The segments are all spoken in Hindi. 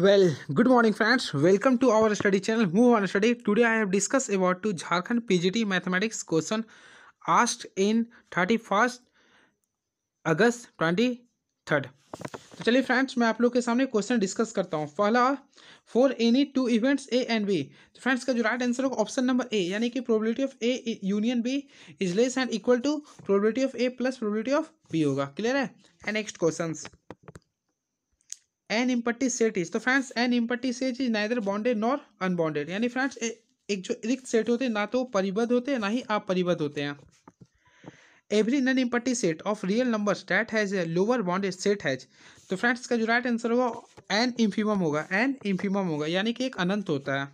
Good morning friends welcome to our study channel move on study today I have discuss about to Jharkhand PGT mathematics question asked in thirty first August third तो चलिए फ्रेंड्स मैं आप लोग के सामने क्वेश्चन डिस्कस करता हूँ पहला for any two events A and B तो फ्रेंड्स का जो राइट आंसर होगा ऑप्शन नंबर ए यानी कि probability of A union B is less and equal to probability of A plus probability of B होगा क्लियर है and next question an empty set is तो friends an empty set is neither bounded nor unbounded यानी फ्रेंड्स एक जो रिक्त सेट होते हैं ना तो परिबद्ध होते हैं ना ही अपरिबद्ध होते हैं every non empty set of real number that has a lower bounded set has तो फ्रेंड्स का जो राइट आंसर होगा एन इम्फीमम होगा एन इम्फीमम होगा यानी कि एक अनंत होता है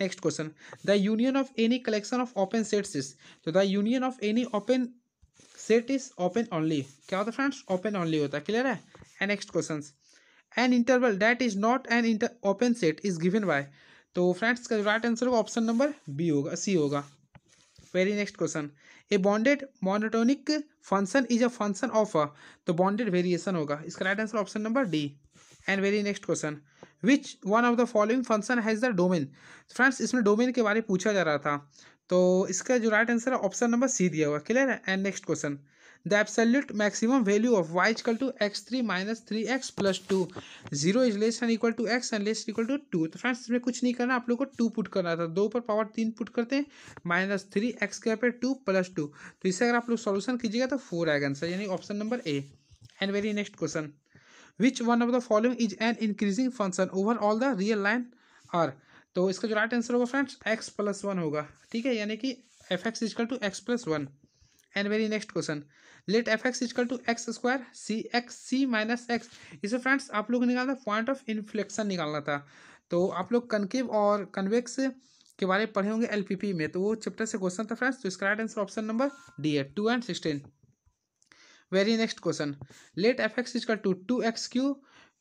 next question the union of any collection of open sets is तो the union of any open set is open only क्या होता है फ्रेंड्स ओपन ओनली होता है क्लियर है and next question an interval that is not an inter open set is given by तो फ्रेंड्स का राइट आंसर होगा ऑप्शन नंबर बी होगा सी होगा very next question a bounded monotonic function is a function of a तो बॉन्डेड वेरिएशन होगा इसका right answer option number D and very next question which one of the following function has the domain friends इसमें डोमेन के बारे में पूछा जा रहा था तो इसका जो राइट आंसर है ऑप्शन नंबर सी दिया हुआ क्लियर है and next question the absolute maximum value of y equal to x three minus three x plus two zero is less and equal to x and less equal to two तो फ्रेंड्स इसमें कुछ नहीं करना आप लोग को टू पुट करना था दो पर पावर तीन पुट करते हैं माइनस थ्री एक्स के पे टू प्लस टू तो इससे अगर आप लोग सॉल्यूशन कीजिएगा तो फोर आएगा आंसर यानी option number A and very next question which one of the following is an increasing function over all the real line are तो इसका जो राइट आंसर होगा फ्रेंड्स एक्स प्लस वन होगा ठीक है यानी कि F x is equal to x plus one and very next question let F x is equal to x square C x C minus x इसे फ्रेंड्स आप लोग निकालना पॉइंट ऑफ इन्फ्लेक्शन निकालना था तो आप लोग कनकेव और कन्वेक्स के बारे में पढ़े होंगे एलपीपी में तो वो चैप्टर से क्वेश्चन था फ्रेंड्स तो इसका right answer option number D है two and sixteen very next question let F x is equal to two x cube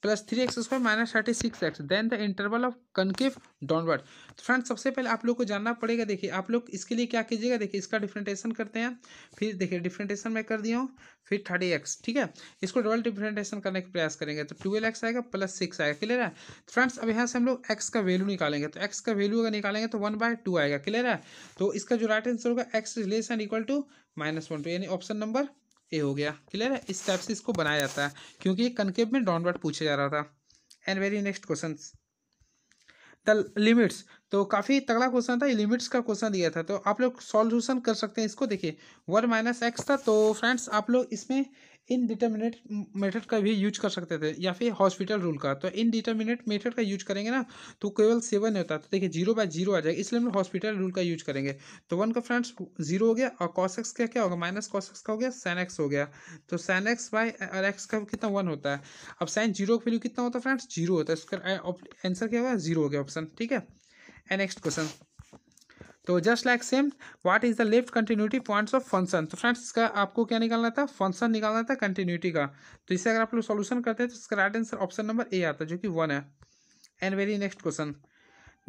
plus three x square minus thirty six x then the interval of concave downward तो फ्रेंड्स सबसे पहले आप लोग को जानना पड़ेगा देखिए आप लोग इसके लिए क्या कीजिएगा देखिए इसका डिफ्रेंटेशन करते हैं फिर देखिए डिफ्रेंटेशन मैं कर दिया हूँ फिर थर्टी एक्स ठीक है इसको डबल डिफ्रेंटेशन करने का प्रयास करेंगे तो ट्वेल्व एक्स आएगा प्लस सिक्स आएगा क्लियर है तो फ्रेंड्स अब यहाँ से हम लोग एक्स का वैल्यू निकालेंगे तो एक्स का वैल्यू अगर निकालेंगे तो वन बाय टू आएगा क्लियर है तो इसका जो राइट आंसर होगा x less and equal to minus one two यानी ऑप्शन नंबर ये हो गया क्लियर है इस टाइप से इसको बनाया जाता है क्योंकि कनकेव में डाउनवर्ड पूछा जा रहा था and very next question the limits तो काफ़ी तगड़ा क्वेश्चन था ये लिमिट्स का क्वेश्चन दिया था तो आप लोग सॉल्यूशन कर सकते हैं इसको देखिए वन माइनस एक्स था तो फ्रेंड्स आप लोग इसमें इन डिटर्मिनेट मेथड का भी यूज कर सकते थे या फिर हॉस्पिटल रूल का तो इन डिटर्मिनेट मेथड का यूज करेंगे ना तो केवल सेवन होता तो देखिए जीरो बाय जीरो आ जाएगा इसलिए हम लोग हॉस्पिटल रूल का यूज करेंगे तो वन का फ्रेंड्स जीरो हो गया और कॉसेक्स का क्या होगा माइनस कॉसेक्स का हो गया सैन एक्स हो गया तो सैन एक्स बाय और एक्स का कितना वन होता है अब साइन जीरो का वैल्यू कितना होता है फ्रेंड्स जीरो होता है इसका आंसर क्या होगा जीरो हो गया ऑप्शन ठीक है नेक्स्ट क्वेश्चन तो just like same what is the left continuity points of function तो फ्रेंड्स इसका आपको क्या निकालना था फंक्शन निकालना था कंटिन्यूटी का तो इसे अगर आप लोग सोल्यूशन करते हैं तो इसका right answer option number A आता है जो कि वन है and very next question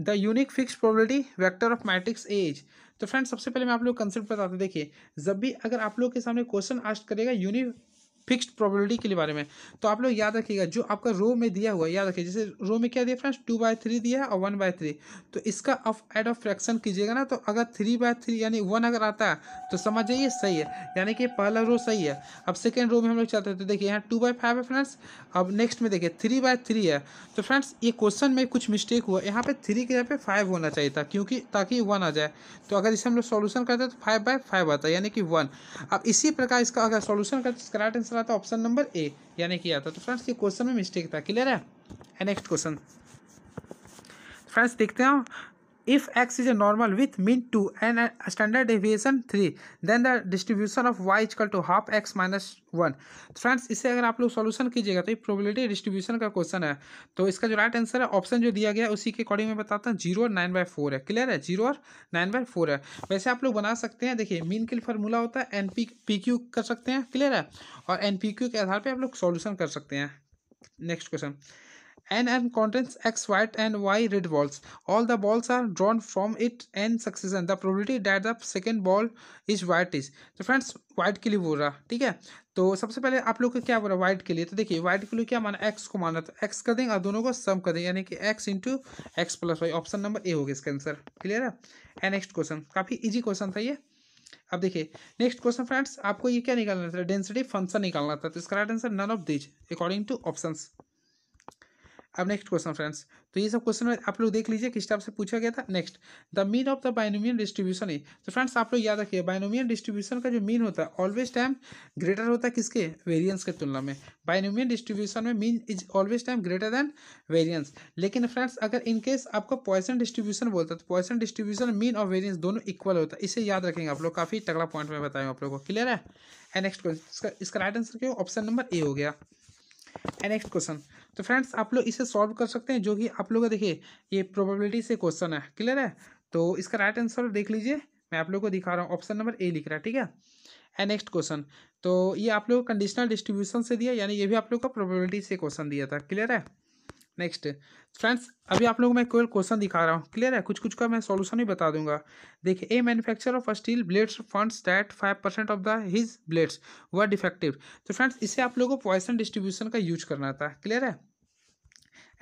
the unique fix probability vector of matrix as तो फ्रेंड्स सबसे पहले मैं आप लोग कंसेप्ट बताते देखिए जब भी अगर आप लोग के सामने क्वेश्चन आस्ट करेगा यूनिक फिक्स्ड प्रोबेबिलिटी के बारे में तो आप लोग याद रखिएगा जो आपका रो में दिया हुआ है याद रखिए जैसे रो में क्या दिया फ्रेंड्स टू बाय थ्री दिया है और वन बाय थ्री तो इसका ऑफ एड ऑफ फ्रैक्शन कीजिएगा ना तो अगर थ्री बाय थ्री यानी वन अगर आता है तो समझ जाइए सही है यानी कि पहला रो सही है अब सेकेंड रो में हम लोग चलते हैं तो देखिए यहाँ टू बाय फाइव है फ्रेंड्स अब नेक्स्ट में देखिए थ्री बाय थ्री है तो फ्रेंड्स ये क्वेश्चन में कुछ मिस्टेक हुआ यहाँ पर थ्री के यहाँ पे फाइव होना चाहिए था क्योंकि ताकि वन आ जाए तो अगर इसे हम लोग सोल्यूशन करते हैं तो फाइव बाय फाइव आता है यानी कि वन अब इसी प्रकार इसका अगर सोल्यूशन करते हैं राइट आंसर आंसर आता ऑप्शन नंबर ए यानी कि आता तो फ्रेंड्स ये क्वेश्चन में मिस्टेक था क्लियर है नेक्स्ट क्वेश्चन फ्रेंड्स देखते हैं if x is a normal with mean 2 and a standard deviation 3 then the distribution of y is equal to half x minus one friends इसे अगर आप लोग सॉल्यूशन कीजिएगा तो ये प्रोबेबिलिटी डिस्ट्रीब्यूशन का क्वेश्चन है तो इसका जो राइट आंसर है ऑप्शन जो दिया गया है उसी के अकॉर्डिंग में बताता हूँ जीरो और नाइन बाई फोर है क्लियर है जीरो और नाइन बाई फोर है वैसे आप लोग बना सकते हैं देखिए मीन के लिए फार्मूला होता है एन पी पी क्यू कर सकते हैं क्लियर है और एन पी क्यू के आधार पर आप लोग सॉल्यूशन कर सकते हैं next question NN contains X white and Y red balls. All the balls are drawn from it and succession. The probability that the second ball is white is. तो फ्रेंड्स वाइट के लिए बोल रहा ठीक है तो सबसे पहले आप लोग को क्या है वाइट के लिए तो देखिए वाइट के लिए क्या माना एक्स को माना तो एक्स कर देंगे और दोनों को सम कर देंगे यानी कि x into x plus y option number A हो गया इसका आंसर क्लियर है एंड नेक्स्ट क्वेश्चन काफ़ी इजी क्वेश्चन था ये अब देखिए नेक्स्ट क्वेश्चन फ्रेंड्स आपको ये क्या निकालना था डेंसिटी फंक्शन निकालना था तो इसका right answer none of these according to option अब नेक्स्ट क्वेश्चन फ्रेंड्स तो ये सब क्वेश्चन आप लोग देख लीजिए किस टाइप से पूछा गया था next the mean of the binomial distribution है तो फ्रेंड्स आप लोग याद रखिए बाइनोमियल डिस्ट्रीब्यूशन का जो मीन होता है ऑलवेज टाइम ग्रेटर होता है किसके वेरियंस के तुलना में बाइनोमियल डिस्ट्रीब्यूशन में mean is always time greater than variance लेकिन फ्रेंड्स अगर इनकेस आपको पॉइसन डिस्ट्रीब्यूशन बोलता है तो पॉइसन डिस्ट्रीब्यूशन मीन और वेरियंस दोनों इक्वल होता है इसे याद रखेंगे आप लोग काफ़ी तगड़ा पॉइंट में बताया आप लोगों को क्लियर है एंड नेक्स्ट क्वेश्चन इसका राइट आंसर क्या ऑप्शन नंबर ए हो गया है नेक्स्ट क्वेश्चन तो फ्रेंड्स आप लोग इसे सॉल्व कर सकते हैं जो कि आप लोग देखिए ये प्रोबेबिलिटी से क्वेश्चन है क्लियर है तो इसका राइट आंसर देख लीजिए मैं आप लोग को दिखा रहा हूँ ऑप्शन नंबर ए लिख रहा है ठीक है एंड नेक्स्ट क्वेश्चन तो ये आप लोग कंडीशनल डिस्ट्रीब्यूशन से दिया यानी ये भी आप लोग का प्रोबेबिलिटी से क्वेश्चन दिया था क्लियर है नेक्स्ट फ्रेंड्स अभी आप लोगों को मैं कोई क्वेश्चन दिखा रहा हूँ क्लियर है कुछ कुछ का मैं सॉल्यूशन भी बता दूंगा देखिए a manufacture of steel blades funds that five percent of the his blades were defective तो फ्रेंड्स इससे आप लोगों को पॉइसन डिस्ट्रीब्यूशन का यूज करना था क्लियर है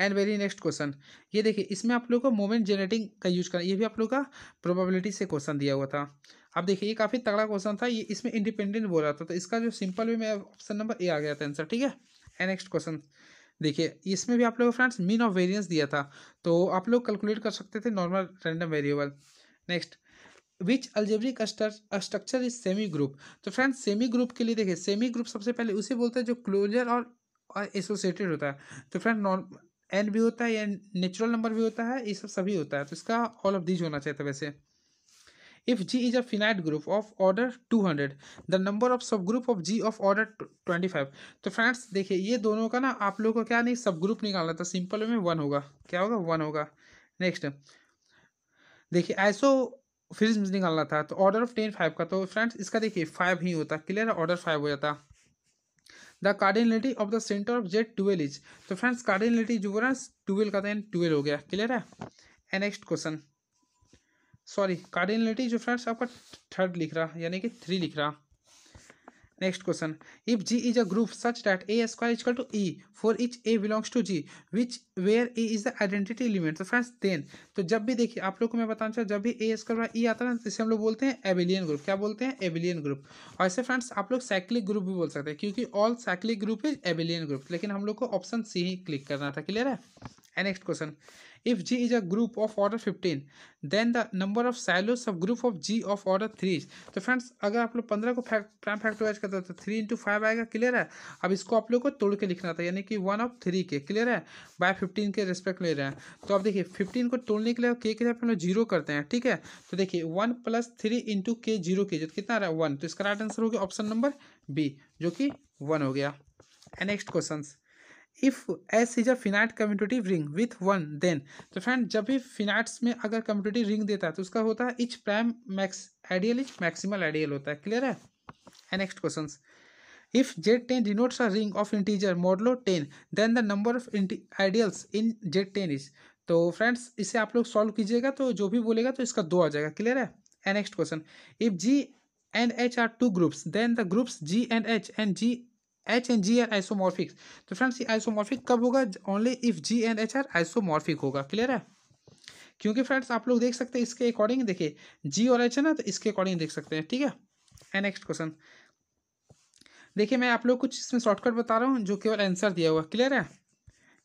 एंड वेरी नेक्स्ट क्वेश्चन ये देखिए इसमें आप लोग को मोमेंट जेनेटिंग का यूज करना ये भी आप लोग का प्रोबेबिलिटी से क्वेश्चन दिया हुआ था अब देखिए ये काफ़ी तगड़ा क्वेश्चन था ये इसमें इंडिपेंडेंट बोल रहा था तो इसका जो सिंपल वे में ऑप्शन नंबर ए आ गया था आंसर ठीक है एंड नेक्स्ट क्वेश्चन देखिए इसमें भी आप लोगों को फ्रेंड्स मीन ऑफ वेरिएंस दिया था तो आप लोग कैलकुलेट कर सकते थे normal random variable next which algebraic structure is semi group तो फ्रेंड्स सेमी ग्रुप के लिए देखिए सेमी ग्रुप सबसे पहले उसे बोलते हैं जो क्लोजर और एसोसिएटेड होता है तो फ्रेंड नॉर्म एन भी होता है या नेचुरल नंबर भी होता है ये सब सभी होता है तो इसका ऑल ऑफ दीज होना चाहिए था वैसे If G is a finite group of order 200, the number of subgroup of G of order 25. तो फ्रेंड्स देखिए ये दोनों का ना आप लोगों को क्या नहीं सब ग्रुप निकालना था सिंपल में वन होगा क्या होगा वन होगा नेक्स्ट देखिए ऐसो फ्रिज निकालना था तो ऑर्डर ऑफ टेन फाइव का तो फ्रेंड्स इसका देखिए फाइव ही होता क्लियर ऑर्डर फाइव हो जाता the cardinality of the center of Z twelve is तो फ्रेंड्स कार्डिनलिटी जो बोला ट्वेल्व का था ट्वेल्व हो गया क्लियर है नेक्स्ट क्वेश्चन सॉरी कार्डिनलिटी जो फ्रेंड्स आपका थर्ड लिख रहा यानी कि थ्री लिख रहा next question if G is a group such that A square is equal to E for each A belongs to G which where A is the identity element तो फ्रेंड्स देन तो जब भी देखिए आप लोग को मैं बताना चाहूँ जब भी ए स्क्वायर ई आता है ना तो इसे हम लोग बोलते हैं एबिलियन ग्रुप क्या बोलते हैं एबिलियन ग्रुप और ऐसे फ्रेंड्स आप लोग साइक्लिक ग्रुप भी बोल सकते हैं क्योंकि all cyclic group is abelian group लेकिन हम लोग को ऑप्शन सी ही क्लिक करना था क्लियर है And next question if G is a group of order fifteen then the number of silos of group of G of order three तो फ्रेंड्स अगर आप लोग पंद्रह को प्राइम फैक्टराइज करते हैं तो थ्री इंटू फाइव आएगा क्लियर है अब इसको आप लोग को तोड़ के लिखना था यानी कि वन ऑफ थ्री के क्लियर है बाय फिफ्टीन के रिस्पेक्ट ले रहे हैं तो आप देखिए फिफ्टीन को तोड़ने के लिए के के आप लोग जीरो करते हैं ठीक है तो देखिए वन प्लस थ्री इंटू के जीरो के जो कितना रहा है वन तो इसका राइट आंसर हो गया ऑप्शन नंबर बी जो कि वन हो गया next question if S is a finite commutative ring with one then तो फ्रेंड जब भी फिनाइट्स में अगर कम्यूटेटिव रिंग देता है तो उसका होता है each prime max ideal each maximal ideal होता है क्लियर है and next question if Z ten denotes a ring of integer modulo ten then the number of ideals in Z ten is तो फ्रेंड्स इसे आप लोग सॉल्व कीजिएगा तो जो भी बोलेगा तो इसका दो आ जाएगा क्लियर है and next question if G and H are two groups then the groups G and H and G H and G are isomorphic तो फ्रेंड्स ये आइसोमॉर्फिक कब होगा only if G and H are isomorphic होगा क्लियर है क्योंकि फ्रेंड्स आप लोग देख सकते हैं इसके अकॉर्डिंग देखिए जी और एच है ना तो इसके अकॉर्डिंग देख सकते हैं ठीक है एंड नेक्स्ट क्वेश्चन देखिए मैं आप लोग कुछ इसमें शॉर्टकट बता रहा हूँ जो केवल आंसर दिया हुआ क्लियर है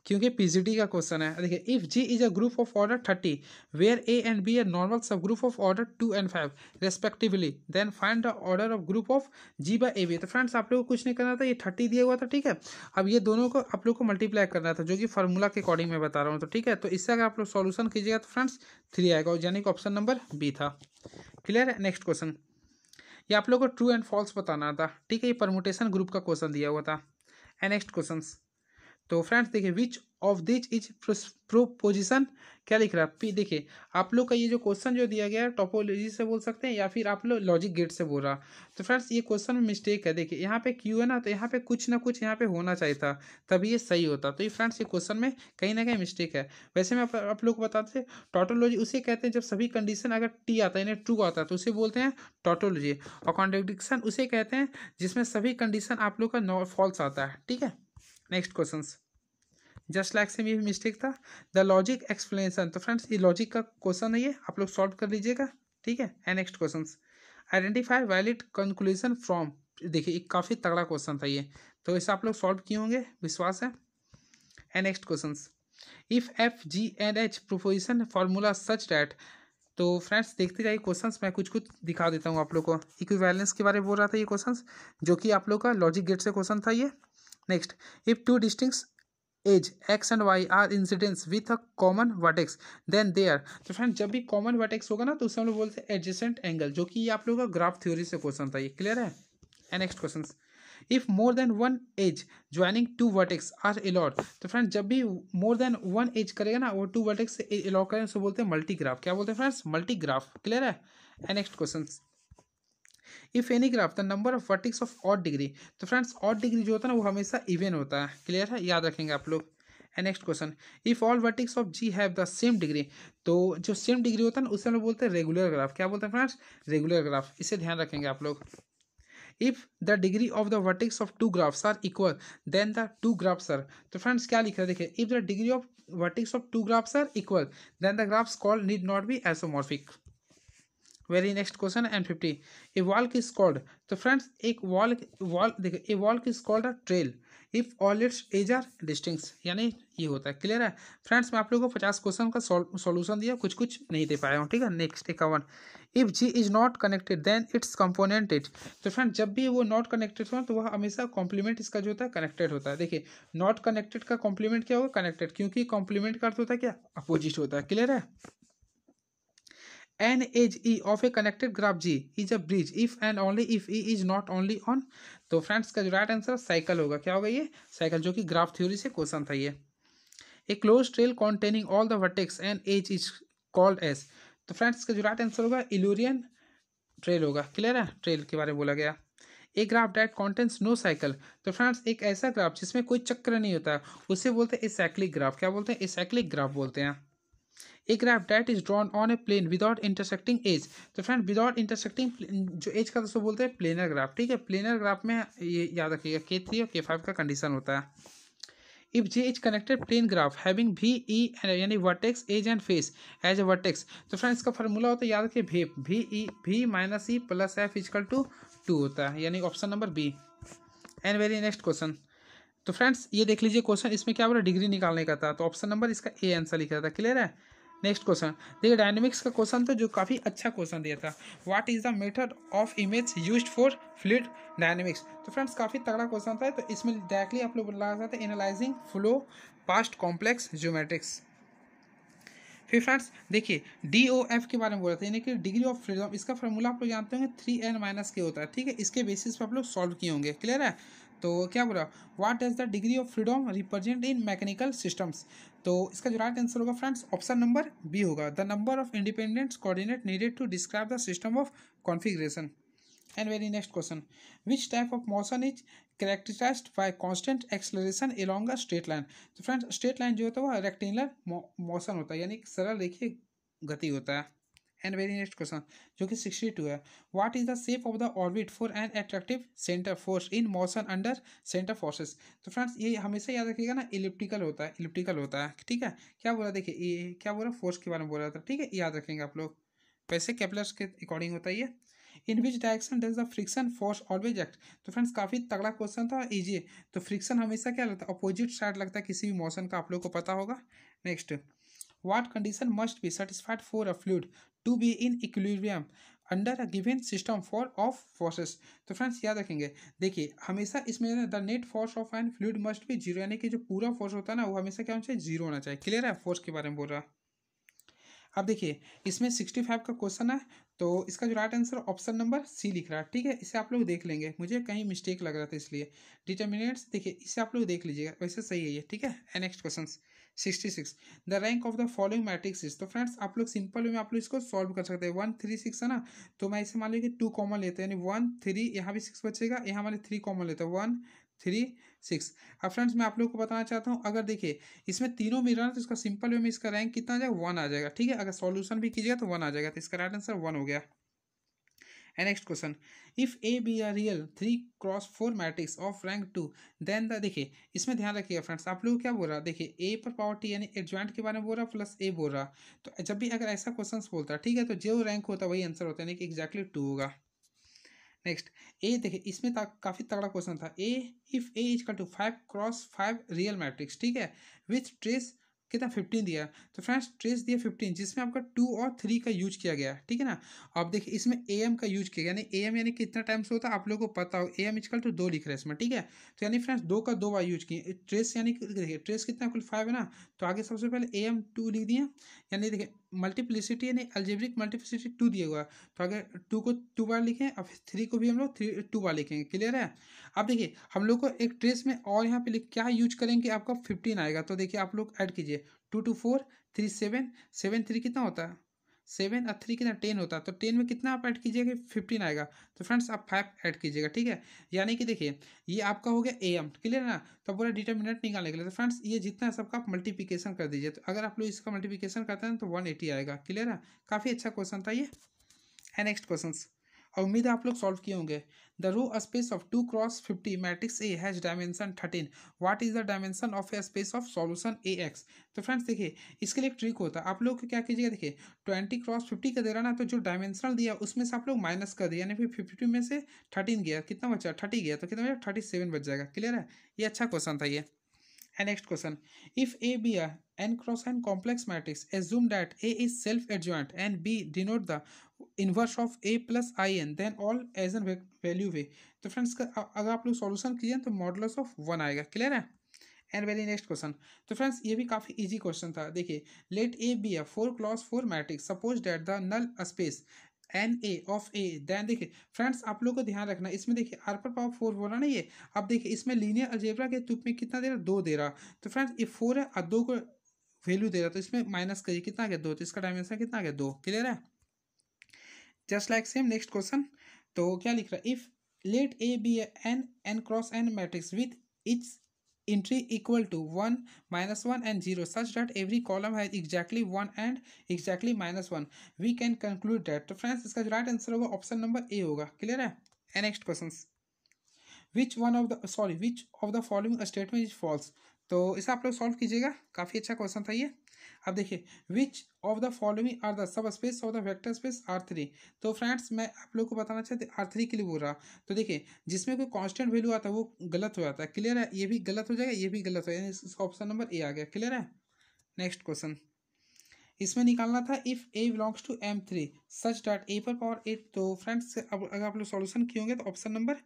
क्योंकि पीजीटी का क्वेश्चन है देखिए if G is a group of order thirty where A and B a normal sub group of order two and five respectively then find the order of group of G by A B तो फ्रेंड्स आप लोग को कुछ नहीं करना था ये थर्टी दिया हुआ था ठीक है अब ये दोनों को आप लोग को मल्टीप्लाई करना था जो कि फार्मूला के अकॉर्डिंग में बता रहा हूँ तो ठीक है तो इससे अगर आप लोग सोल्यूशन कीजिएगा तो फ्रेंड्स थ्री आएगा यानी कि ऑप्शन नंबर बी था क्लियर है नेक्स्ट क्वेश्चन ये आप लोग को ट्रू एंड फॉल्स बताना था ठीक है ये परमोटेशन ग्रुप का क्वेश्चन दिया हुआ था एंड नेक्स्ट क्वेश्चन तो फ्रेंड्स देखिए which of these is proposition क्या लिख रहा है पी देखिए आप लोग का ये जो क्वेश्चन जो दिया गया है टोपोलॉजी से बोल सकते हैं या फिर आप लोग लॉजिक गेट से बोल रहा तो फ्रेंड्स ये क्वेश्चन में मिस्टेक है देखिए यहाँ पे क्यू है ना तो यहाँ पे कुछ ना कुछ यहाँ पे होना चाहिए था तभी ये सही होता तो ये फ्रेंड्स ये क्वेश्चन में कहीं ना कहीं मिस्टेक है वैसे मैं आप, आप लोग को बताते टोटोलॉजी उसे कहते हैं जब सभी कंडीशन अगर टी आता है यानी ट्रू आता है तो उसे बोलते हैं टोटोलॉजी और कॉन्ट्रेडिक्शन उसे कहते हैं जिसमें सभी कंडीशन आप लोग का फॉल्स आता है ठीक है नेक्स्ट क्वेश्चन जस्ट लाइक से ये मिस्टेक था द लॉजिक एक्सप्लेनेशन तो फ्रेंड्स ये लॉजिक का क्वेश्चन है ये आप लोग सॉल्व कर लीजिएगा ठीक है and next question identify valid conclusion from देखिए एक काफ़ी तगड़ा क्वेश्चन था ये तो इसे आप लोग सॉल्व किए होंगे विश्वास है and next question if F G and H proposition formula such that तो फ्रेंड्स देखते जाइए क्वेश्चन मैं कुछ कुछ दिखा देता हूँ आप लोग को इक्विवेलेंस के बारे में बोल रहा था ये क्वेश्चन जो कि आप लोग का लॉजिक गेट से क्वेश्चन था ये next if two distinct edge X and Y are incidents with a common vertex then they are तो फ्रेंड जब भी कॉमन वर्टेक्स होगा ना तो उसे हम लोग बोलते हैं एडजेसेंट एंगल जो कि ये आप लोगों का ग्राफ थ्योरी से क्वेश्चन था ये क्लियर है and next question if more than one edge joining two vertex are allowed तो फ्रेंड जब भी मोर देन वन एज करेगा ना वो टू वर्टेक्स से करें उसको बोलते हैं मल्टीग्राफ क्या बोलते हैं फ्रेंड्स मल्टीग्राफ क्लियर है and next question if any graph the number of vertices of odd degree तो फ्रेंड्स ऑट डिग्री जो होता है ना वो हमेशा इवन होता है क्लियर है याद रखेंगे आप लोग next question if all vertices of G have the same degree तो जो सेम डिग्री होता है ना उसे हम लोग बोलते हैं रेगुलर ग्राफ क्या बोलते हैं फ्रेंड्स रेगुलर ग्राफ इसे ध्यान रखेंगे आप लोग if the degree of the vertices of two graphs are equal then the two graphs are तो फ्रेंड्स क्या लिख रहे हैं देखिए if the degree of vertices of two graphs are equal then the graphs call need not be isomorphic very next question है एन फिफ्टी ए वॉल की स्कॉल्ड तो फ्रेंड्स एक वॉल वॉल देखो ए वॉल की called a trail if all it's as are distinct यानी ये होता है क्लियर है फ्रेंड्स मैं आप लोगों को पचास क्वेश्चन का सॉल्यूशन दिया कुछ कुछ नहीं दे पाया हूँ ठीक है नेक्स्ट एक one if G is not connected then it's components तो फ्रेंड जब भी वो नॉट कनेक्टेड हो तो वह हमेशा कॉम्प्लीमेंट इसका जो होता है कनेक्टेड होता है देखिए नॉट कनेक्टेड का कॉम्प्लीमेंट क्या होगा कनेक्टेड क्योंकि कॉम्प्लीमेंट का अर्थ होता है क्या अपोजिट होता है क्लियर है n edge E of a connected graph G is a bridge if and only if E is not only on तो फ्रेंड्स का जो राइट आंसर साइकिल होगा क्या होगा ये साइकिल जो कि ग्राफ थ्योरी से क्वेश्चन था ये a closed trail containing all the vertex and edge is called as तो फ्रेंड्स का जो राइट आंसर होगा इलूरियन ट्रेल होगा क्लियर है ट्रेल के बारे में बोला गया a graph that contains no cycle तो फ्रेंड्स एक ऐसा ग्राफ जिसमें कोई चक्र नहीं होता उसे बोलते हैं ए साइक्लिक ग्राफ क्या बोलते हैं ए साइक्लिक ग्राफ बोलते हैं a graph that is drawn on a plane without intersecting edge तो फ्रेंड विदाउट इंटरसेक्टिंग जो एज का दोस्तों बोलते हैं प्लेनर ग्राफ ठीक है प्लेनर ग्राफ में ये याद रखिएगा के थ्री और के फाइव का कंडीशन होता है if J is connected plane graph having V E यानी vertex edge and face edge a vertex तो फ्रेंड इसका फार्मूला होता है याद रखिए V V E V minus E plus F equal to two होता है यानी option number B and very next question तो फ्रेंड्स ये देख लीजिए क्वेश्चन इसमें क्या बोला डिग्री निकालने का था तो ऑप्शन नंबर इसका ए आंसर लिखा था क्लियर है नेक्स्ट क्वेश्चन देखिए डायनेमिक्स का क्वेश्चन था तो जो काफ़ी अच्छा क्वेश्चन दिया था what is the method of image use for fluid dynamics तो फ्रेंड्स काफ़ी तगड़ा क्वेश्चन था तो इसमें डायरेक्टली आप लोग लगा सकते analysing flow past complex geometrics फिर फ्रेंड्स देखिए डी ओ एफ के बारे में बोला था यानी कि डिग्री ऑफ फ्रीडम इसका फॉर्मूला आप लोग जानते होंगे थ्री एन माइनस के होता है ठीक है इसके बेसिस पर आप लोग सॉल्व किए होंगे क्लियर है तो क्या बोला what is the degree of freedom represent in mechanical systems तो इसका जो राइट आंसर होगा फ्रेंड्स ऑप्शन नंबर बी होगा the number of independent coordinate needed to describe the system of configuration and very next question which type of motion is characterise by constant acceleration along a straight line तो फ्रेंड्स स्ट्रेट लाइन जो होता है वह रेक्टेंगुलर मोशन होता है यानी सरल देखिए गति होता है एंड वेरी नेक्स्ट क्वेश्चन जो कि सिक्सटी टू है what is the shape of the orbit for an attractive centre force in motion under centre forces तो फ्रेंड्स ये हमेशा याद रखिएगा ना इलिप्टिकल होता है इलिप्टिकल होता है ठीक है क्या बोला देखिए ये क्या बोला फोर्स के बारे में बोल रहा था ठीक है याद रखेंगे आप लोग वैसे कैपलर्स के अकॉर्डिंग होता है ये in which direction does the friction force always act तो फ्रेंड्स काफ़ी तगड़ा क्वेश्चन था ईजी तो फ्रिक्शन हमेशा क्या लगता है अपोजिट साइड लगता है किसी भी मोशन का आप लोग को पता होगा next what condition must be satisfied for a fluid to be in equilibrium under a given system for of forces तो फ्रेंड्स याद रखेंगे देखिए हमेशा इसमें the net force of an fluid must be zero यानी कि जो पूरा फोर्स होता है ना वो हमेशा क्या होना चाहिए जीरो होना चाहिए क्लियर है फोर्स के बारे में बोल रहा अब देखिए इसमें सिक्सटी फाइव का क्वेश्चन है तो इसका जो right answer option number C लिख रहा है ठीक है इसे आप लोग देख लेंगे मुझे कहीं मिस्टेक लग रहा था इसलिए डिटर्मिनेट्स देखिए इसे आप लोग देख लीजिएगा वैसे सही है ये ठीक है next question sixty six the rank of the following matrix is तो फ्रेंड्स आप लोग सिंपल वे में आप लोग इसको सॉल्व कर सकते हैं वन थ्री सिक्स है ना तो मैं इसे मान कि टू कॉमन लेते हैं यानी वन थ्री यहाँ भी सिक्स बचेगा यहाँ मान थ्री कॉमन लेते हैं वन थ्री सिक्स अब फ्रेंड्स मैं आप लोग को बताना चाहता हूँ अगर देखिए इसमें तीनों मिल रहा है तो इसका सिंपल वे में इसका रैंक कितना आ जाएगा वन आ जाएगा ठीक है अगर सॉल्यूशन भी कीजिएगा तो वन आ जाएगा तो इसका राइट आंसर वन हो गया and next question if A B are real three cross four matrix of rank two then the देखिए इसमें ध्यान रखिएगा फ्रेंड्स आप लोग क्या बोल रहा है देखिए ए पर पावर टी यानी एडजॉइंट के बारे में बोल रहा प्लस ए बोल रहा तो जब भी अगर ऐसा क्वेश्चन बोलता है ठीक है तो जो रैंक होता है वही आंसर होता है यानी कि एग्जैक्टली टू होगा नेक्स्ट ए देखिए इसमें काफ़ी तगड़ा क्वेश्चन था ए if A call to five cross five real matrix ठीक है विथ ट्रेस कितना फिफ्टीन दिया तो फ्रेंड्स ट्रेस दिया फिफ्टीन जिसमें आपका टू और थ्री का यूज किया गया ठीक है ना अब देखिए इसमें ए एम का यूज किया गया यानी ए एम यानी कितना टाइम से होता है आप लोगों को पता हो ए एम इजकल तो दो लिख रहे हैं इसमें ठीक है तो यानी फ्रेंड्स दो का दो बार यूज किए ट्रेस यानी देखिए ट्रेस कितना कुल फाइव है ना तो आगे सबसे पहले ए एम टू लिख दिए यानी देखिए मल्टीप्लिसिटी यानी अल्जेब्रिक मल्टीप्लिसिटी टू दिया हुआ तो अगर टू को टू बार लिखें और फिर थ्री को भी हम लोग थ्री टू बार लिखेंगे क्लियर है अब देखिए हम लोग को एक ट्रेस में और यहाँ पे क्या यूज करेंगे आपका फिफ्टीन आएगा तो देखिए आप लोग ऐड कीजिए two two four three seven seven three कितना होता है सेवन और थ्री कितना टेन होता है तो टेन में कितना आप ऐड कीजिएगा फिफ्टीन आएगा तो फ्रेंड्स आप फाइव ऐड कीजिएगा ठीक है यानी कि देखिए ये आपका हो गया ए एम क्लियर ना तो पूरा डिटर्मिनेंट निकालने के लिए तो फ्रेंड्स ये जितना सबका आप मल्टीप्लिकेशन कर दीजिए तो अगर आप लोग इसका मल्टीप्लिकेशन करते हैं तो वन आएगा क्लियर है काफ़ी अच्छा क्वेश्चन था ये है नेक्स्ट क्वेश्चन और उम्मीद है आप लोग सॉल्व किए होंगे the row space of two cross fifty matrix A has dimension thirteen what is the dimension of a space of solution A X तो फ्रेंड्स देखिए इसके लिए एक ट्रिक होता है आप लोग क्या कीजिएगा देखिए ट्वेंटी क्रॉस फिफ्टी का दे रहा ना तो जो डायमेंशनल दिया उसमें से आप लोग माइनस कर दिया यानी फिर फिफ्टी में से थर्टीन गया कितना बचा थर्टी गया तो कितना बचा थर्टी सेवन बच जाएगा क्लियर है ये अच्छा क्वेश्चन था ये and next question if A B N cross N complex matrix matrix, assume that A is self-adjoint and B denote inverse of A plus I N then all eigenvalue way तो फ्रेंड्स अगर आप लोग सॉल्यूशन किए तो मॉडल्स ऑफ वन आएगा क्लियर है एंड वेरी नेक्स्ट क्वेश्चन तो फ्रेंड्स ये भी काफ़ी इजी क्वेश्चन था देखिए let A B A four cross four matrix suppose that the null space N A of A then देखिए फ्रेंड्स आप लोग को ध्यान रखना इसमें देखिए आर पर पावर फोर बोला ना ये अब देखिए इसमें लीनियर अजेबरा के तुप में कितना दे रहा दो दे रहा तो फ्रेंड्स ये फोर है और दो को वैल्यू दे रहा तो इसमें माइनस करिए कितना गया दो तो इसका डायमेंशन कितना गया दो क्लियर है just like same next question तो क्या लिख रहा है if let A B N N cross N matrix with its entry equal to one minus one and zero such that every column है exactly one and exactly minus one we can conclude that तो फ्रेंड्स इसका जो राइट आंसर होगा ऑप्शन नंबर ए होगा क्लियर है next question which one of the sorry which of the following statement is false तो इसे आप लोग सॉल्व कीजिएगा काफ़ी अच्छा क्वेश्चन था ये अब देखिए which of the following are the subspace of the vector space R three तो फ्रेंड्स मैं आप लोग को बताना चाहते आर थ्री के लिए बोल रहा तो देखिए जिसमें कोई कांस्टेंट वैल्यू आता है वो गलत हो जाता है क्लियर है ये भी गलत हो जाएगा ये भी गलत हो जाएगा ऑप्शन नंबर ए आ गया क्लियर है नेक्स्ट क्वेश्चन इसमें निकालना था if A belongs to M three such dot A पर पावर एट तो फ्रेंड्स अब अगर आप लोग सॉल्यूशन किए होंगे तो ऑप्शन नंबर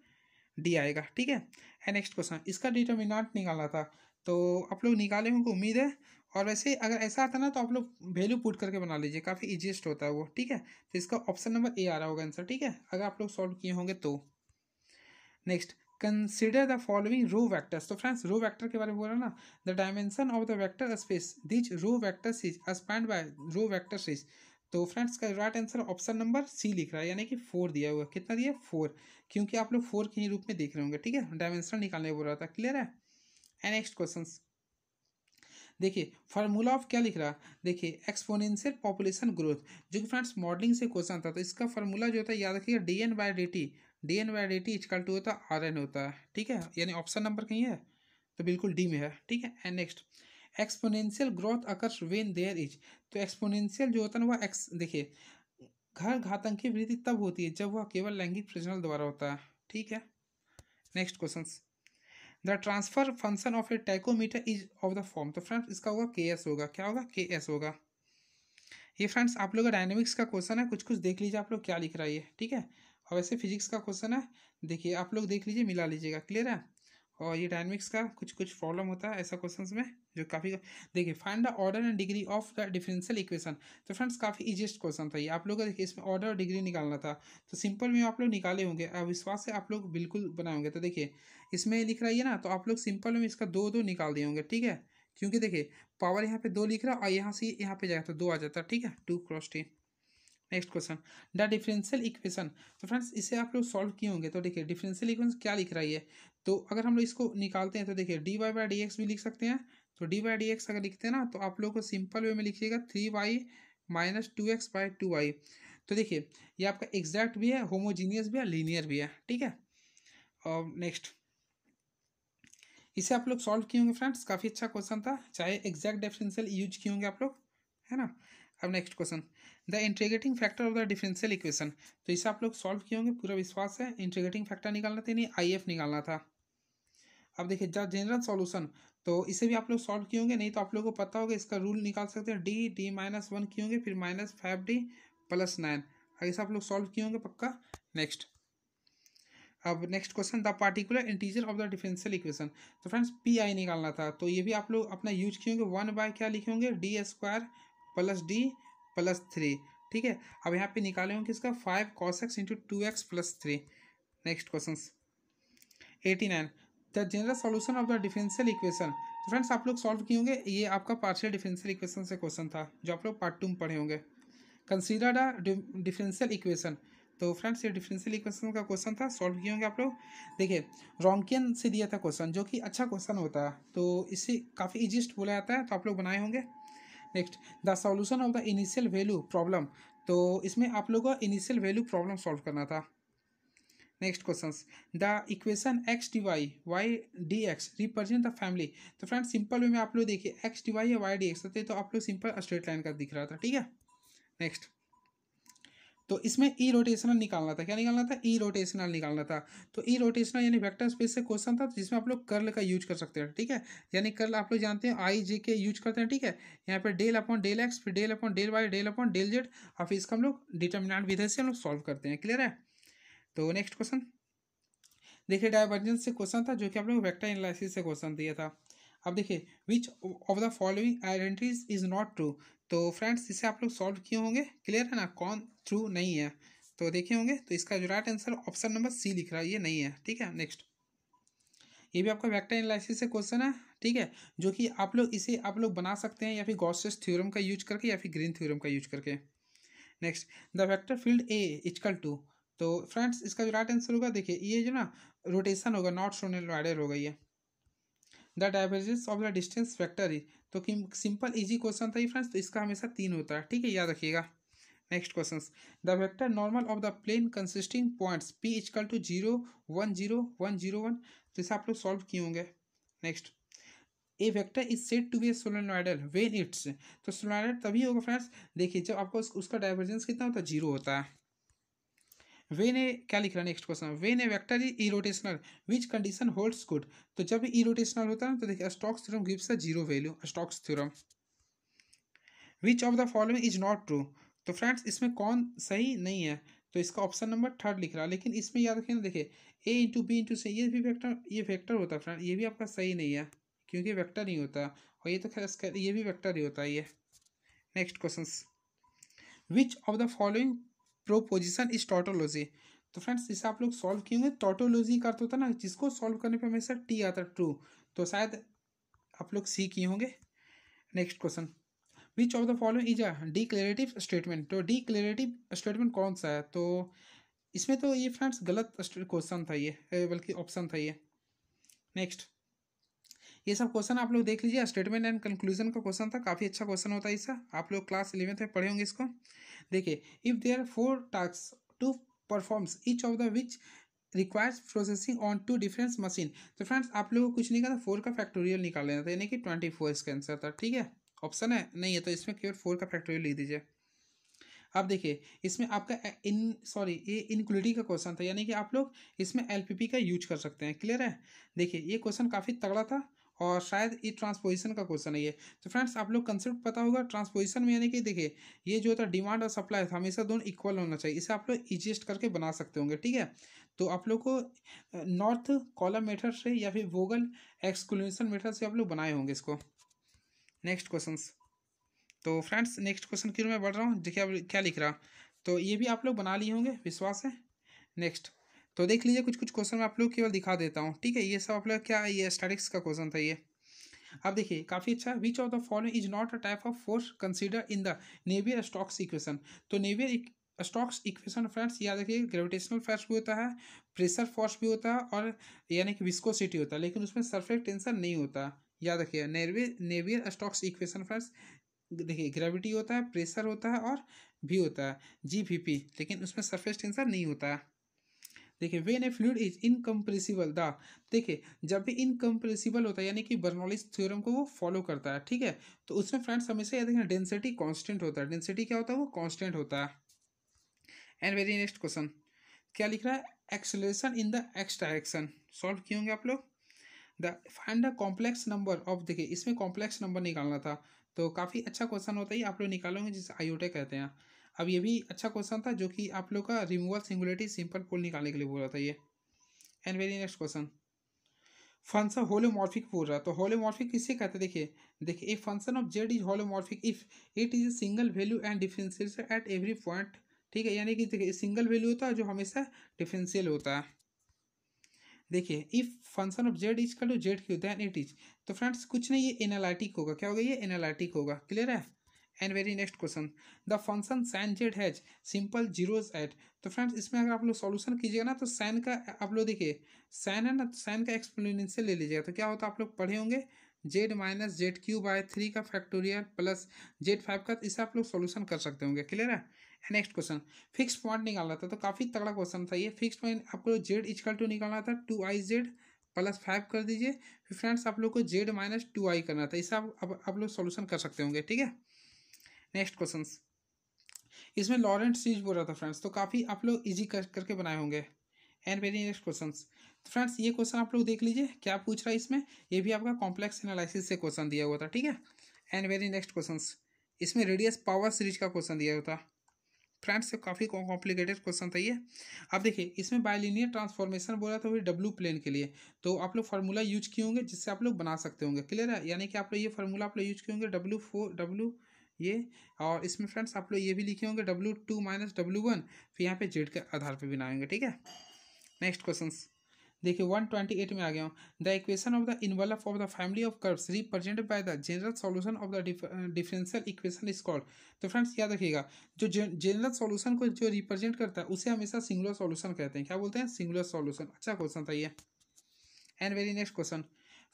डी आएगा ठीक है नेक्स्ट क्वेश्चन इसका डिटर्मिनाट निकालना था तो आप लोग निकाले होंगे उम्मीद है और वैसे अगर ऐसा आता ना तो आप लोग वैल्यू पुट करके बना लीजिए काफ़ी ईजिएस्ट होता है वो ठीक है तो इसका ऑप्शन नंबर ए आ रहा होगा आंसर ठीक है अगर आप लोग सॉल्व किए होंगे तो next consider the following row vectors तो फ्रेंड्स रो वैक्टर के बारे में बोल रहा ना the dimension of the vector space which row vectors spanned by row vectors तो फ्रेंड्स का right answer option number C लिख रहा है यानी कि फोर दिया हुआ कितना दिया फोर क्योंकि आप लोग फोर के ही रूप में देख रहे होंगे ठीक है डायमेंशन निकालने बोल रहा था क्लियर है एंड नेक्स्ट क्वेश्चन देखिए फार्मूला ऑफ क्या लिख रहा देखिए एक्सपोनेंशियल पॉपुलेशन ग्रोथ जो कि फ्रेंड्स मॉडलिंग से क्वेश्चन आता तो इसका फार्मूला जो होता है याद रखिएगा D N by D T D N by D T equal to होता है आर एन होता है ठीक है यानी ऑप्शन नंबर कहीं है तो बिल्कुल डी में है ठीक है and next exponential growth occurs when there is तो एक्सपोनेंशियल जो होता है ना वह एक्स देखिए घर घातंक की वृद्धि तब होती है जब वह केवल लैंगिक प्रजनल द्वारा होता है ठीक है next question the transfer function of a tachometer is of the form तो फ्रेंड्स इसका होगा के एस होगा क्या होगा के एस होगा ये फ्रेंड्स आप लोग का डायनेमिक्स का क्वेश्चन है कुछ कुछ देख लीजिए आप लोग क्या लिख रहा है ठीक है और वैसे फिजिक्स का क्वेश्चन है देखिए आप लोग देख लीजिए मिला लीजिएगा क्लियर है और ये डायनमिक्स का कुछ कुछ प्रॉब्लम होता है ऐसा क्वेश्चन में जो काफ़ी देखिए find the order and degree of the differential equation तो फ्रेंड्स काफ़ी ईजिएस्ट क्वेश्चन था ये आप लोग देखिए इसमें ऑर्डर और डिग्री निकालना था तो सिंपल में आप लोग निकाले होंगे अविश्वास से आप लोग बिल्कुल बनाए होंगे तो देखिए इसमें लिख रहा है ना तो आप लोग सिंपल में इसका दो दो निकाल दिए होंगे ठीक है क्योंकि देखिए पावर यहाँ पे दो लिख रहा और यहाँ से यहाँ पे जाएगा तो दो आ जाता ठीक है two cross ten next question the differential equation तो फ्रेंड्स इसे आप लोग सॉल्व किए होंगे तो देखिए डिफरेंशियल इक्वेशन क्या लिख रहा है तो अगर हम लोग इसको निकालते हैं तो देखिए D Y by D X भी लिख सकते हैं तो डी वाई डी एक्स अगर लिखते हैं ना तो आप लोग को सिंपल वे में लिखिएगा three Y minus two X by two Y तो देखिए ये आपका एग्जैक्ट भी है होमोजीनियस भी है लीनियर भी है ठीक है और नेक्स्ट इसे आप लोग सॉल्व किए होंगे फ्रेंड्स काफ़ी अच्छा क्वेश्चन था चाहे एग्जैक्ट डेफिनेशन यूज किए होंगे आप लोग है ना अब next question the integrating factor of the differential equation तो इसे आप लोग सॉल्व किए होंगे पूरा विश्वास है इंटीग्रेटिंग फैक्टर निकालना था नहीं आई एफ निकालना था अब देखिए जब जनरल सॉल्यूशन तो इसे भी आप लोग सॉल्व किए होंगे नहीं तो आप लोगों को पता होगा इसका रूल निकाल सकते हैं डी डी माइनस वन किए होंगे फिर minus five D plus nine अगर आप लोग सॉल्व किए होंगे पक्का नेक्स्ट अब next question the particular integer of the differential equation तो फ्रेंड्स पी आई निकालना था तो ये भी आप लोग अपना यूज किए होंगे वन बाय क्या लिखे होंगे d square plus d plus three ठीक है अब यहाँ पे निकाले होंगे इसका five cos x into two x plus three next question eighty nine the general solution of the differential equation तो फ्रेंड्स आप लोग सॉल्व किए होंगे ये आपका पार्शियल डिफरेंशियल इक्वेशन से क्वेश्चन था जो आप लोग पार्ट टू में पढ़े होंगे कंसिडर डिफरेंशियल इक्वेशन तो फ्रेंड्स ये डिफरेंशियल इक्वेशन का क्वेश्चन था सॉल्व किए होंगे आप लोग देखिए रॉन्कियन से दिया था क्वेश्चन जो कि अच्छा क्वेश्चन होता है तो इसे काफ़ी इजिस्ट बोला जाता है तो आप लोग बनाए होंगे next the solution of the initial value problem तो इसमें आप लोगों का इनिशियल वैल्यू प्रॉब्लम सॉल्व करना था next question the equation x d y y d x represent the family तो फ्रेंड सिंपल वे में आप लोग देखिए एक्स डी वाई या वाई डी एक्स होते तो आप लोग सिंपल स्ट्रेट लाइन का दिख रहा था ठीक है नेक्स्ट तो इसमें ई e रोटेशनल निकालना था क्या निकालना था ई e रोटेशनल निकालना था तो ई e रोटेशनल यानी वेक्टर स्पेस से क्वेश्चन था जिसमें आप लोग कर्ल का यूज कर सकते हैं ठीक है यानी कर्ल आप लोग जानते हैं आई जे के यूज करते हैं ठीक है यहाँ पे डेल अपॉन डेल एक्स फिर del upon del y del upon del z और फिर इसका हम लोग डिटर्मिनाट विधि से हम लोग सॉल्व करते हैं क्लियर है तो नेक्स्ट क्वेश्चन देखिए डाइवर्जेंस से क्वेश्चन था जो कि आप लोग वेक्टर एनालिसिस से क्वेश्चन दिया था अब देखिए which of the following identities is not true तो फ्रेंड्स इसे आप लोग सॉल्व किए होंगे क्लियर है ना कौन थ्रू नहीं है तो देखे होंगे तो इसका जो right answer option number C लिख रहा है ये नहीं है ठीक है नेक्स्ट ये भी आपका वैक्टर एनालिसिस से क्वेश्चन है ठीक है जो कि आप लोग इसे आप लोग बना सकते हैं या फिर गॉसेस थ्योरम का यूज करके या फिर ग्रीन थ्योरम का यूज करके next the vector field a equal to तो फ्रेंड्स इसका जो राइट आंसर होगा देखिए ये जो ना रोटेशन होगा नॉट सोनल राइडर होगा ये the divergence of the distance factor is तो सिंपल इजी क्वेश्चन था ये फ्रेंड्स तो इसका हमेशा तीन होता है ठीक है याद रखिएगा next question the vector normal of the plane consisting points p equal to zero one zero one zero one तो इसे आप लोग सॉल्व किए होंगे next a vector is set to be a solenoidal when it's तो सोलोनॉइडल तभी होगा फ्रेंड्स देखिए जब आपको उसका डाइवर्जेंस कितना होता है जीरो होता है वेन ए क्या लिख रहा है next question when a vector is irrotational which condition holds good तो जब इरोटेशनल होता है ना तो देखिए Stokes theorem gives a zero value Stokes theorem which of the following is not true तो फ्रेंड्स इसमें कौन सही नहीं है तो इसका ऑप्शन नंबर थर्ड लिख रहा है लेकिन इसमें याद रखें ना देखिए a into b into c ये भी वैक्टर ये वैक्टर होता है फ्रेंड ये भी आपका सही नहीं है क्योंकि वैक्टर नहीं होता और ये तो खैर ये भी वैक्टर ही होता है ये next question which of the following proposition is tautology तो फ्रेंड्स इसे आप लोग सॉल्व किए टोटोलॉजी का अर्थ तो होता है ना जिसको सॉल्व करने पे हमेशा टी आता है ट्रू तो शायद आप लोग सी किए होंगे next question which of the following is a declarative statement तो डिक्लेरेटिव स्टेटमेंट कौन सा है तो इसमें तो ये फ्रेंड्स गलत क्वेश्चन था ये बल्कि ऑप्शन था ये नेक्स्ट ये सब क्वेश्चन आप लोग देख लीजिए स्टेटमेंट एंड कंक्लूजन का क्वेश्चन था काफ़ी अच्छा क्वेश्चन होता है इसका आप लोग क्लास इलेवेंथ में पढ़े होंगे इसको देखिए if there four task to performs each of the which requires processing on two difference machine तो फ्रेंड्स आप लोगों को कुछ नहीं करना फोर का फैक्टोरियल निकाल लेना था यानी कि ट्वेंटी फोर इसका आंसर था ठीक है ऑप्शन है नहीं है तो इसमें केवल फोर का फैक्टोरियल लिख दीजिए अब देखिए इसमें आपका इन सॉरी ये इनक्लूडिंग का क्वेश्चन था यानी कि आप लोग इसमें एलपीपी का यूज कर सकते हैं क्लियर है देखिए ये क्वेश्चन काफ़ी तगड़ा था और शायद ये ट्रांसपोजिशन का क्वेश्चन है ये तो फ्रेंड्स आप लोग कंसेप्ट पता होगा ट्रांसपोजिशन में यानी कि देखिए ये जो होता है डिमांड और सप्लाई था हमेशा दोनों इक्वल होना चाहिए इसे आप लोग इजिएस्ट करके बना सकते होंगे ठीक है तो आप लोग को नॉर्थ कॉलम मेथड से या फिर वोगल एक्सक्लूशन मेथड से आप लोग बनाए होंगे इसको नेक्स्ट क्वेश्चन तो फ्रेंड्स नेक्स्ट क्वेश्चन की मैं बढ़ रहा हूँ देखिए आप क्या लिख रहा तो ये भी आप लोग बना लिए होंगे विश्वास है नेक्स्ट तो देख लीजिए कुछ कुछ क्वेश्चन मैं आप लोग केवल दिखा देता हूँ ठीक है ये सब आप लोग क्या ये स्टैटिक्स का क्वेश्चन था ये अब देखिए काफ़ी अच्छा which of the following is not a type of force consider in the Navier Stokes equation तो नेवियर स्टॉक्स इक्वेशन फ्रेंड्स याद रखिए ग्रेविटेशनल फोर्स भी होता है प्रेशर फोर्स भी होता है और यानी कि विस्कोसिटी होता है लेकिन उसमें सरफेस टेंशन नहीं होता याद रखिए Navier Navier Stokes equation friends देखिए ग्रेविटी होता है प्रेशर होता है और भी होता है जी लेकिन उसमें सरफेस टेंशन नहीं होता है देखिए when a fluid is incompressible the देखिए जब भी इनकम्प्रेसिबल होता है यानी कि बर्नौलीज थ्योरम को वो फॉलो करता है ठीक है तो उसमें फ्रेंड्स हमेशा याद रखना डेंसिटी कॉन्स्टेंट होता है डेंसिटी क्या होता है वो कॉन्स्टेंट होता है एंड वेरी नेक्स्ट क्वेश्चन क्या लिख रहा है acceleration in the x direction solve किए होंगे आप लोग the find the complex number of देखिए इसमें कॉम्प्लेक्स नंबर निकालना था तो काफ़ी अच्छा क्वेश्चन होता है आप लोग निकालोगे जिसे आयोटे कहते हैं अब ये भी अच्छा क्वेश्चन था जो कि आप लोग का रिमूवल सिंगुलरिटी सिंपल पोल निकालने के लिए बोल रहा था ये and very next question function holomorphic बोल रहा तो होलोमॉर्फिक किसे कहते हैं देखिए देखिए a function of z is holomorphic if it is a single value and differentiates at every point ठीक है यानी कि देखिए सिंगल वैल्यू होता है जो हमेशा डिफरेंशियल होता है देखिए if function of z is equal to z q then it is तो फ्रेंड्स कुछ नहीं ये एनालिटिक होगा क्या होगा ये एनालिटिक होगा क्लियर है and very next question the function sine z has simple zeros at तो फ्रेंड्स इसमें अगर आप लोग सॉल्यूशन कीजिएगा ना तो साइन का आप लोग देखिए साइन है ना तो साइन का एक्सप्लेनेशन ले लीजिएगा तो क्या होता है आप लोग पढ़े होंगे z minus z q by three का फैक्टोरियल प्लस जेड फाइव का इसे आप लोग सोल्यूशन कर सकते होंगे क्लियर है नेक्स्ट क्वेश्चन फिक्स पॉइंट निकालना था तो काफ़ी तगड़ा क्वेश्चन था ये फिक्स पॉइंट आपको जेड इजकल टू निकालना था two i z plus five कर दीजिए फिर फ्रेंड्स आप लोग को जेड माइनस टू आई करना था इसे आप आप, आप लोग सोल्यूशन कर सकते होंगे ठीक है नेक्स्ट क्वेश्चन इसमें लॉरेंट सीरीज बोल रहा था फ्रेंड्स तो काफ़ी आप लोग इजी कर करके बनाए होंगे and very next question friends ये क्वेश्चन आप लोग देख लीजिए क्या पूछ रहा है इसमें ये भी आपका कॉम्प्लेक्स एनालिसिस से क्वेश्चन दिया हुआ था ठीक है एंड वेरी नेक्स्ट क्वेश्चन इसमें रेडियस पावर सीरीज का क्वेश्चन दिया हुआ था फ्रेंड्स काफ़ी कॉम्प्लिकेटेड क्वेश्चन था ये अब देखिए इसमें बायलिनियर ट्रांसफॉर्मेशन बोला था वही डब्लू प्लेन के लिए तो आप लोग फार्मूला यूज किए होंगे जिससे आप लोग बना सकते होंगे क्लियर है यानी कि आप लोग ये फार्मूला आप लोग यूज किए होंगे डब्लू फोर डब्लू ये और इसमें फ्रेंड्स आप लोग ये भी लिखे होंगे W two minus W one फिर यहाँ पे जेड के आधार पर बनाएंगे ठीक है नेक्स्ट क्वेश्चन देखिए एट में आ गया हूँ the equation of the envelope of the family of curves represent by the general solution of the differential equation is called तो फ्रेंड्स याद रखिएगा जो जनरल सॉल्यूशन को जो रिप्रेजेंट करता है उसे हमेशा सिंगुलर सॉल्यूशन कहते हैं क्या बोलते हैं सिंगुलर सॉल्यूशन अच्छा क्वेश्चन था ये and very next question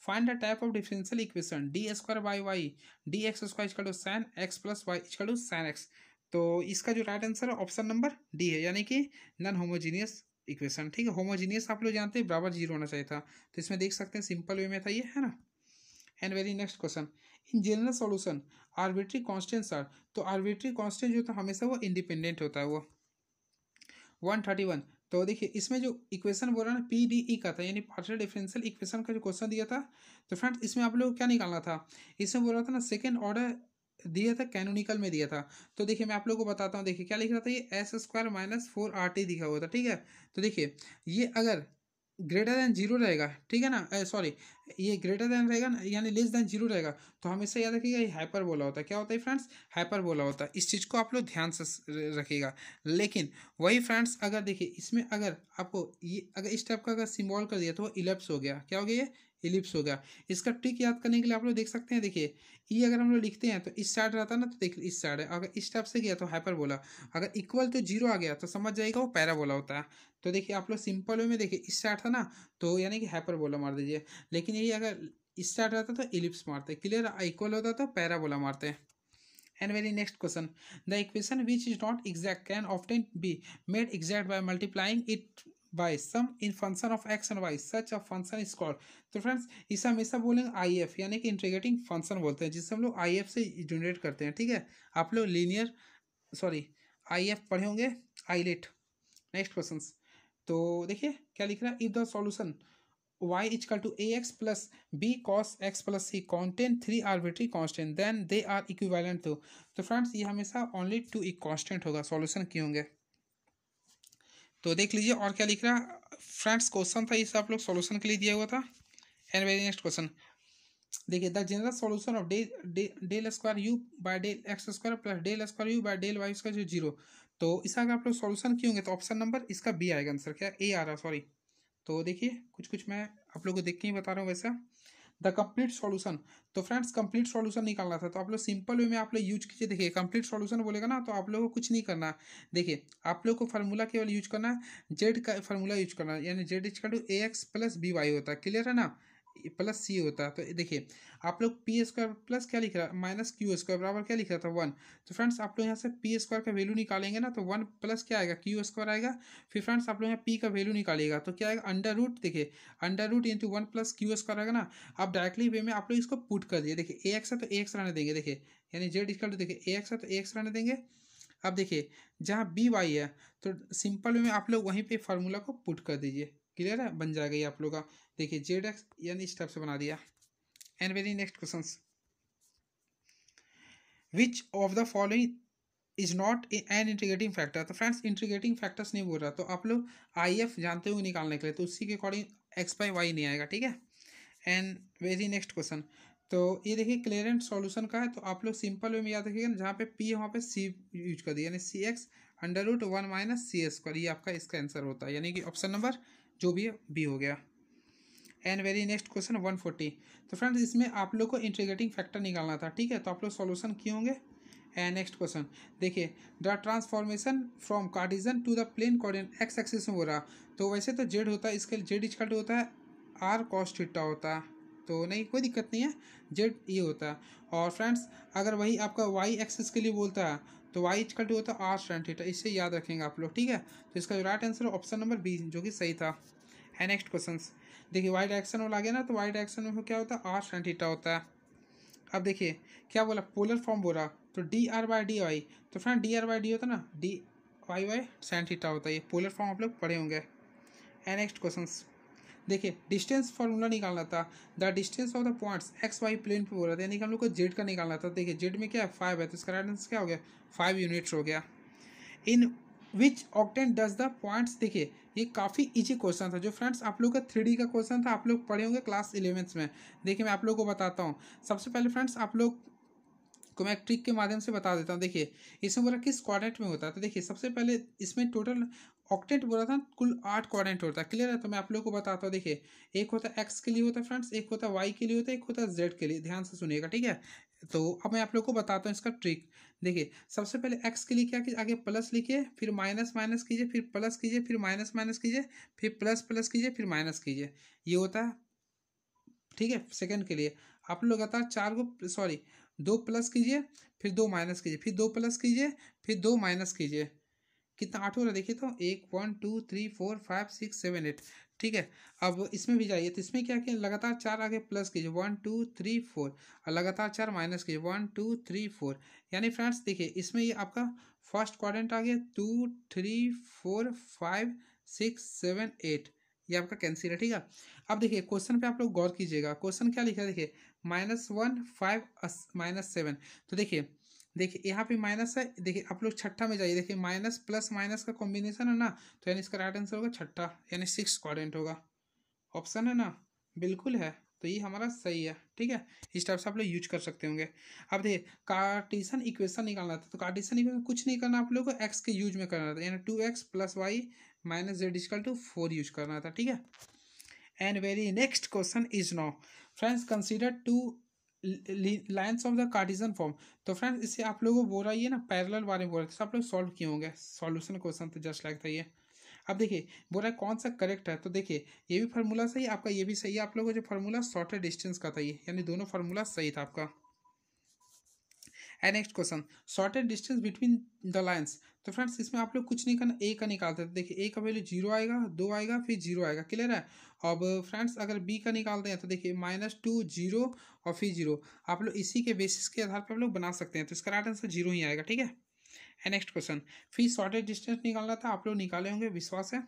find the type of differential equation d square by y d x square is equal to sin x plus y equal to sin x तो इसका जो राइट आंसर है ऑप्शन नंबर डी है यानी कि नॉन होमोजीनियस इक्वेशन ठीक है होमोजीनियस आप लोग जानते हैं बराबर जीरो होना चाहिए था तो इसमें देख सकते हैं सिंपल वे में था ये है ना and very next question in general solution arbitrary constant are तो आर्बिट्री कॉन्स्टेंट जो था हमेशा वो इंडिपेंडेंट होता है वो वन थर्टी वन तो देखिए इसमें जो इक्वेशन बोल रहा है ना पी डी ई का था यानी पार्शियल डिफरेंशियल इक्वेशन का जो क्वेश्चन दिया था तो फ्रेंड्स इसमें आप लोग क्या निकालना था इसमें बोल रहा था ना सेकेंड ऑर्डर दिया था कैनोनिकल में दिया था तो देखिए मैं आप लोगों को बताता हूँ देखिए क्या लिख रहा था ये s square minus four r t दिखा हुआ था ठीक है तो देखिए ये अगर ग्रेटर देन जीरो रहेगा ठीक है ना सॉरी ये ग्रेटर देन रहेगा ना यानी लेस देन जीरो रहेगा तो हमेशा याद रखिएगा ये हाइपर बोला होता है क्या होता है फ्रेंड्स हाइपर बोला होता है इस चीज़ को आप लोग ध्यान से रखिएगा लेकिन वही फ्रेंड्स अगर देखिए इसमें अगर आपको ये अगर इस टाइप का अगर सिम्बॉल कर दिया तो वो इलेप्स हो गया क्या हो गया ये इलिप्स हो गया इसका ट्रिक याद करने के लिए आप लोग देख सकते हैं देखिए ई e अगर हम लोग लिखते हैं तो इस साइड रहता है ना तो देख इस साइड है अगर इस टाइप से गया तो हाइपर बोला अगर इक्वल तो जीरो आ गया तो समझ जाएगा वो पैराबोला होता है तो देखिए आप लोग सिंपल वे में देखिए इस साइड था ना तो यानी कि हाइपर बोला मार दीजिए लेकिन यही अगर इस साइड रहता तो इलिप्स मारते क्लियर इक्वल होता तो पैराबोला मारते हैं very next question the equation which is not exact can can be made exact exact multiplying it by some in function of x and y such a function is called तो फ्रेंड्स इसे हमेशा बोलेंगे आई एफ यानी कि इंटीग्रेटिंग फंक्शन बोलते हैं जिसे हम लोग आई एफ से जनरेट करते हैं ठीक है आप लोग लीनियर सॉरी आई एफ पढ़े होंगे आईलेट नेक्स्ट क्वेश्चन तो देखिए क्या लिख रहा है if the solution y to a x plus b cos x plus c contain three arbitrary constant then they are equivalent to तो फ्रेंड्स ये हमेशा टू two कॉन्स्टेंट होगा सॉल्यूशन क्यों होंगे तो देख लीजिए और क्या लिख रहा फ्रेंड्स क्वेश्चन था इसे आप लोग सोल्यूशन के लिए दिया हुआ था एंड वेरी नेक्स्ट क्वेश्चन देखिए the general solution of the del square u by del x square plus del square u by del y square जो जीरो तो इसका अगर आप लोग सॉल्यूशन क्यों होंगे तो ऑप्शन नंबर इसका बी आएगा आंसर क्या ए आ रहा है सॉरी तो देखिए कुछ कुछ मैं आप लोग को देख के ही बता रहा हूँ वैसा द कंप्लीट सॉल्यूशन तो फ्रेंड्स कंप्लीट सॉल्यूशन निकालना था तो आप लोग सिंपल वे में आप लोग यूज कीजिए देखिए कंप्लीट सॉल्यूशन बोलेगा ना तो आप लोग को कुछ नहीं करना देखिए आप लोग को फार्मूला केवल यूज करना है जेड का फार्मूला यूज करना यानी z is to a x plus b y होता है क्लियर है ना प्लस सी होता है तो देखिए आप लोग पी स्क्वायर प्लस क्या लिख रहा है माइनस क्यू स्क्वायर बराबर क्या लिख रहा था वन तो फ्रेंड्स आप लोग यहाँ से पी स्क्वायर का वैल्यू निकालेंगे ना तो वन प्लस क्या आएगा क्यू स्क्वायर आएगा फिर फ्रेंड्स आप लोग यहाँ पी का वैल्यू निकालेगा तो क्या आएगा अंडर रूट देखिए under root into one plus q square आएगा ना आप डायरेक्टली वे में आप लोग इसको पुट कर दिए देखिए ए एक्स है तो ए एक्स रहने देंगे देखिए यानी जेड इसका देखिए ए एक्स है तो ए एक्स रहने देंगे अब देखिए जहाँ बी वाई है तो सिंपल वे में आप लोग वहीं पर फार्मूला को पुट कर दीजिए क्लियर है बन जाएगा ये आप लोग का देखिए जेड एक्स e यानी इस टाइप से बना दिया and very next question which of the following is not an integrating factor तो फ्रेंड्स इंटीग्रेटिंग फैक्टर्स नहीं बोल रहा तो आप लोग आई एफ जानते हुए निकालने के लिए तो उसी के अकॉर्डिंग एक्स बाई वाई नहीं आएगा ठीक है एंड वेरी नेक्स्ट क्वेश्चन तो ये देखिए क्लियरेंट सॉल्यूशन का है तो आप लोग सिंपल वे में याद रखिएगा जहाँ पे पी वहाँ पे सी यूज कर दिया यानी c x under root one minus c s square ये आपका इसका आंसर होता है यानी कि ऑप्शन नंबर जो भी है बी हो गया and very next question one forty तो फ्रेंड्स इसमें आप लोग को इंटीग्रेटिंग फैक्टर निकालना था ठीक है तो आप लोग सोल्यूशन क्यों होंगे एंड नेक्स्ट क्वेश्चन देखिए the transformation from Cartesian to the plane coordinate x axis में हो रहा तो वैसे तो जेड होता है इसके जेड इजकल होता है आर कॉस थीटा होता है तो नहीं कोई दिक्कत नहीं है जेड ये e होता है और फ्रेंड्स अगर वही आपका वाई एक्सिस के लिए बोलता है तो वाई इजकल टू होता है आर स्टैंड थीटा इससे याद रखेंगे आप लोग ठीक है तो इसका right answer option number b जो कि सही था है नेक्स्ट क्वेश्चन देखिए वाई डायरेक्शन आ गया ना तो वाई डायरेक्शन में क्या होता है आर साइन थीटा होता है अब देखिए क्या बोला पोलर फॉर्म बोला तो d r by d y तो friend d r by d होता ना d y y sine theta होता है ये पोलर फॉर्म आप लोग पढ़े होंगे एंड नेक्स्ट क्वेश्चन देखिए डिस्टेंस फार्मूला निकालना था the distance of the points x y plane पे बोला था यानी कि हम लोग को जेड का निकालना था देखिए जेड में क्या है फाइव है तो इसका राइट आंसर क्या हो गया फाइव यूनिट्स हो गया in which octant does the points देखिए ये काफ़ी इजी क्वेश्चन था जो फ्रेंड्स आप लोग का थ्री का क्वेश्चन था आप लोग पढ़े होंगे क्लास इलेवेंथ में देखिए मैं आप लोग को बताता हूँ सबसे पहले फ्रेंड्स आप लोग को मैं ट्रिक के माध्यम से बता देता हूँ देखिए इसमें बोला किस क्वारेंट में होता है तो देखिए सबसे पहले इसमें टोटल ऑक्टेंट बोला था कुल आठ क्वारेंट होता है क्लियर है तो मैं आप लोगों को बताता हूँ देखिए एक होता है एक्स के लिए होता है फ्रेंड्स एक होता है वाई के लिए होता है एक होता है जेड के लिए ध्यान से सुनिएगा ठीक है तो अब मैं आप लोग को बताता हूँ इसका ट्रिक देखिए सबसे पहले एक्स के लिए क्या कीजिए आगे प्लस लिखिए फिर माइनस माइनस कीजिए फिर प्लस कीजिए फिर माइनस माइनस कीजिए फिर प्लस प्लस कीजिए फिर माइनस कीजिए ये होता है ठीक है सेकंड के लिए आप लोग लगातार चार को सॉरी दो प्लस कीजिए फिर दो माइनस कीजिए फिर दो प्लस कीजिए फिर दो माइनस कीजिए कितना आठ हो रहा है देखिए तो एक one two three four five six seven eight ठीक है अब इसमें भी जाइए तो इसमें क्या किया लगातार चार आगे प्लस कीजिए वन टू थ्री फोर और लगातार चार माइनस कीजिए वन टू थ्री फोर यानी फ्रेंड्स देखिए इसमें ये आपका फर्स्ट क्वाड्रेंट आ गया two three four five six seven eight ये आपका कैंसिल है ठीक है अब देखिए क्वेश्चन पे आप लोग गौर कीजिएगा क्वेश्चन क्या लिखा है देखिए minus one five minus seven तो देखिए देखिए यहाँ पे माइनस है देखिए आप लोग छठा में जाइए देखिए माइनस प्लस माइनस का कॉम्बिनेशन है ना तो यानी इसका राइट आंसर होगा छठा यानी सिक्स क्वारेंट होगा ऑप्शन है ना बिल्कुल है तो ये हमारा सही है ठीक है इस टाइप से आप लोग यूज कर सकते होंगे अब देखिए कार्टिसन इक्वेशन निकालना था तो कार्टिसन इक्वेशन कुछ नहीं करना आप लोग को एक्स के यूज में करना था यानी two x plus y minus z equal to four use करना था ठीक है and very next question is no friends consider two lines of the cartesian form तो फ्रेंड इसे आप लोगों को बोल रहा है ना पैरेलल बारे में बोल रहे है तो आप लोग सॉल्व किए होंगे सॉल्यूशन क्वेश्चन तो जस्ट लाइक था ये अब देखिए बोल रहा है कौन सा करेक्ट है तो देखिए ये भी फार्मूला सही आपका ये भी सही है आप लोगों को जो फार्मूला शॉर्टेड डिस्टेंस का था ये यानी दोनों फार्मूला सही था आपका and next question shortest distance between the lines तो फ्रेंड्स इसमें आप लोग कुछ नहीं करना ए का निकालते हैं देखिए ए का वैल्यू जीरो आएगा दो आएगा फिर जीरो आएगा क्लियर है अब फ्रेंड्स अगर बी का निकालते हैं तो देखिए माइनस टू जीरो और फिर जीरो आप लोग इसी के बेसिस के आधार पर आप लोग बना सकते हैं तो इसका राइट आंसर जीरो ही आएगा ठीक है नेक्स्ट क्वेश्चन फिर शॉर्टेज डिस्टेंस निकालना था आप लोग निकाले होंगे विश्वास है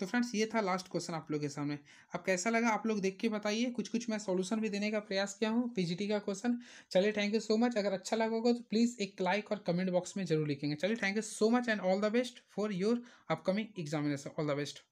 तो फ्रेंड्स ये था लास्ट क्वेश्चन आप लोग के सामने अब कैसा लगा आप लोग देख के बताइए कुछ कुछ मैं सॉल्यूशन भी देने का प्रयास किया हूँ पीजीटी का क्वेश्चन चलिए थैंक यू सो मच अगर अच्छा लगा होगा तो प्लीज़ एक लाइक और कमेंट बॉक्स में जरूर लिखेंगे चलिए thank you so much and all the best for your upcoming examination all the best